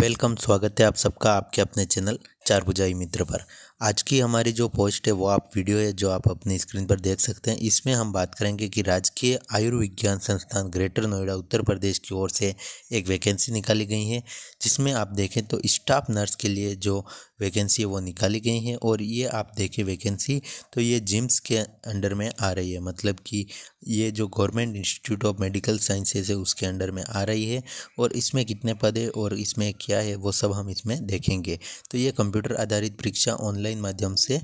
welcome स्वागत है आप सबका आपके अपने चैनल चार बुझाई मित्र पर आज की हमारी जो पोस्ट है वो आप वीडियो है जो आप अपनी स्क्रीन पर देख सकते हैं इसमें हम बात करेंगे कि राजकीय आयुर्विज्ञान संस्थान ग्रेटर नोएडा उत्तर प्रदेश की ओर से एक वैकेंसी निकाली गई है जिसमें आप देखें तो स्टाफ नर्स के लिए जो वैकेंसी है वो निकाली गई है और ये आप देखें वैकेंसी तो ये जिम्स के अंडर में आ रही है मतलब कि ये जो government institute of medical sciences है उसके अंडर में आ रही है और इसमें कितने पद है और इसमें क्या है वो सब हम इसमें देखेंगे तो ये कंप्यूटर आधारित परीक्षा ऑनलाइन ऑनलाइन माध्यम से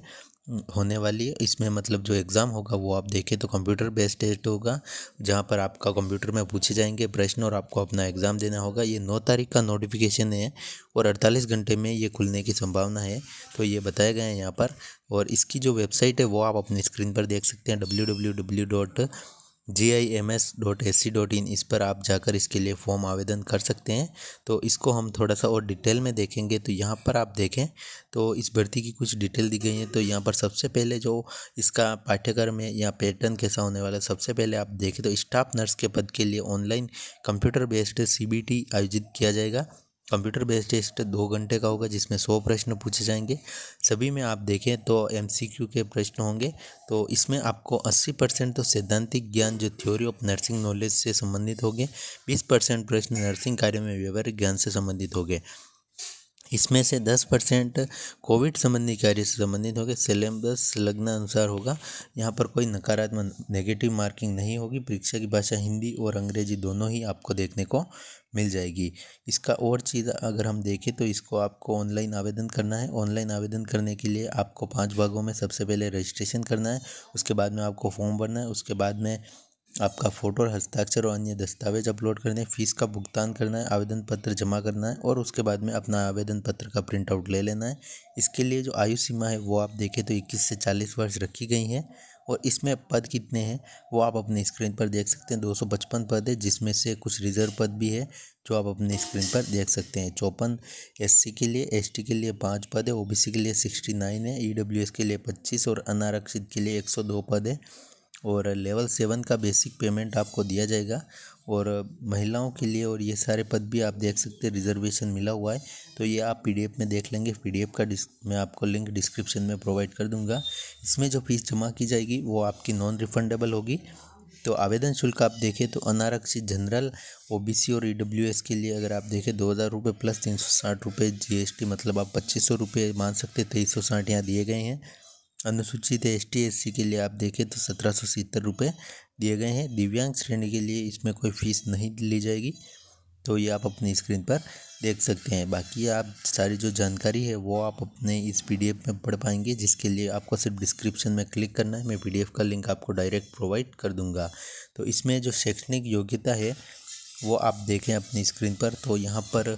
होने वाली है इसमें मतलब जो एग्ज़ाम होगा वो आप देखें तो कंप्यूटर बेस्ड टेस्ट होगा जहाँ पर आपका कंप्यूटर में पूछे जाएंगे प्रश्न और आपको अपना एग्ज़ाम देना होगा ये नौ तारीख का नोटिफिकेशन है और अड़तालीस घंटे में ये खुलने की संभावना है तो ये बताया गया है यहाँ पर और इसकी जो वेबसाइट है वो आप अपनी स्क्रीन पर देख सकते हैं W J I M S dot S C dot in इस पर आप जाकर इसके लिए फॉर्म आवेदन कर सकते हैं तो इसको हम थोड़ा सा और डिटेल में देखेंगे तो यहाँ पर आप देखें तो इस भर्ती की कुछ डिटेल दी गई है तो यहाँ पर सबसे पहले जो इसका पाठ्यक्रम है या पैटर्न कैसा होने वाला है सबसे पहले आप देखें तो स्टाफ नर्स के पद के लिए online computer based C B T आयोजित किया जाएगा कंप्यूटर बेस्ड टेस्ट दो घंटे का होगा जिसमें सौ प्रश्न पूछे जाएंगे सभी में आप देखें तो एमसीक्यू के प्रश्न होंगे तो इसमें आपको अस्सी परसेंट तो सैद्धांतिक ज्ञान जो थ्योरी ऑफ नर्सिंग नॉलेज से संबंधित होंगे बीस परसेंट प्रश्न नर्सिंग कार्य में व्यवहारिक ज्ञान से संबंधित होंगे इसमें से 10 परसेंट कोविड संबंधी कार्य से संबंधित होगा सिलेबस लगने अनुसार होगा यहाँ पर कोई नकारात्मक नेगेटिव मार्किंग नहीं होगी परीक्षा की भाषा हिंदी और अंग्रेजी दोनों ही आपको देखने को मिल जाएगी इसका और चीज़ अगर हम देखें तो इसको आपको ऑनलाइन आवेदन करना है ऑनलाइन आवेदन करने के लिए आपको पाँच भागों में सबसे पहले रजिस्ट्रेशन करना है उसके बाद में आपको फॉर्म भरना है उसके बाद में आपका फ़ोटो और हस्ताक्षर और अन्य दस्तावेज अपलोड करने फ़ीस का भुगतान करना है आवेदन पत्र जमा करना है और उसके बाद में अपना आवेदन पत्र का प्रिंट आउट ले लेना है इसके लिए जो आयु सीमा है वो आप देखें तो 21 से 40 वर्ष रखी गई है और इसमें पद कितने हैं वो आप अपने स्क्रीन पर देख सकते हैं दो पद है जिसमें से कुछ रिजर्व पद भी है जो आप अपने स्क्रीन पर देख सकते हैं चौपन एससी के लिए एसटी के लिए पाँच पद है ओबीसी के लिए नाइन है ईडब्ल्यूएस e के लिए पच्चीस और अनारक्षित के लिए दो पद है और लेवल सेवन का बेसिक पेमेंट आपको दिया जाएगा और महिलाओं के लिए और ये सारे पद भी आप देख सकते हैं रिजर्वेशन मिला हुआ है तो ये आप पीडीएफ में देख लेंगे पीडीएफ का मैं आपको लिंक डिस्क्रिप्शन में प्रोवाइड कर दूंगा इसमें जो फीस जमा की जाएगी वो आपकी नॉन रिफंडेबल होगी तो आवेदन शुल्क आप देखें तो अनारक्षित जनरल ओबीसी और ईडब्ल्यूएस के लिए अगर आप देखें दो हज़ार रुपये प्लस तीन सौ साठ रुपये जी मतलब आप पच्चीस सौ रुपये मान सकते तेईस सौ साठ यहाँ दिए गए हैं अनुसूचित एस टी एस सी के लिए आप देखें तो सत्रह सौ सत्तर रुपये दिए गए हैं दिव्यांग श्रेणी के लिए इसमें कोई फीस नहीं ली जाएगी तो ये आप अपनी स्क्रीन पर देख सकते हैं बाकी आप सारी जो जानकारी है वो आप अपने इस पीडीएफ में पढ़ पाएंगे जिसके लिए आपको सिर्फ डिस्क्रिप्शन में क्लिक करना है मैं पीडीएफ का लिंक आपको डायरेक्ट प्रोवाइड कर दूंगा तो इसमें जो शैक्षणिक योग्यता है वो आप देखें अपनी स्क्रीन पर तो यहाँ पर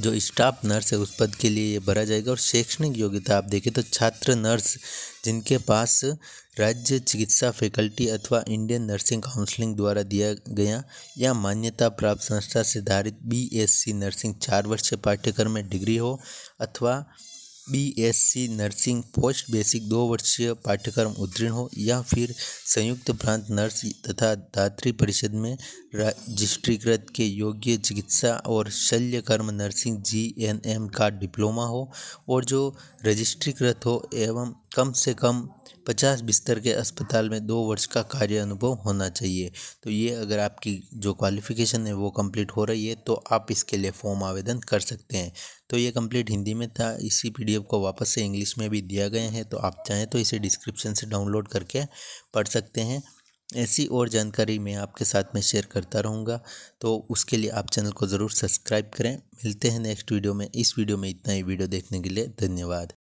जो स्टाफ नर्स है उस पद के लिए ये भरा जाएगा और शैक्षणिक योग्यता आप देखें तो छात्र नर्स जिनके पास राज्य चिकित्सा फैकल्टी अथवा इंडियन नर्सिंग काउंसलिंग द्वारा दिया गया या मान्यता प्राप्त संस्था से धारित बीएससी नर्सिंग चार वर्ष पाठ्यक्रम में डिग्री हो अथवा बीएससी नर्सिंग पोस्ट बेसिक दो वर्षीय पाठ्यक्रम उत्तीर्ण हो या फिर संयुक्त प्रांत नर्स तथा दात्री परिषद में रजिस्ट्रीकृत के योग्य चिकित्सा और शल्यकर्म नर्सिंग जीएनएम का डिप्लोमा हो और जो रजिस्ट्रीकृत हो एवं कम से कम 50 बिस्तर के अस्पताल में दो वर्ष का कार्य अनुभव होना चाहिए तो ये अगर आपकी जो क्वालिफ़िकेशन है वो कंप्लीट हो रही है तो आप इसके लिए फॉर्म आवेदन कर सकते हैं तो ये कंप्लीट हिंदी में था इसी पीडीएफ को वापस से इंग्लिश में भी दिया गया है तो आप चाहें तो इसे डिस्क्रिप्शन से डाउनलोड करके पढ़ सकते हैं ऐसी और जानकारी मैं आपके साथ में शेयर करता रहूँगा तो उसके लिए आप चैनल को ज़रूर सब्सक्राइब करें मिलते हैं नेक्स्ट वीडियो में इस वीडियो में इतना ही वीडियो देखने के लिए धन्यवाद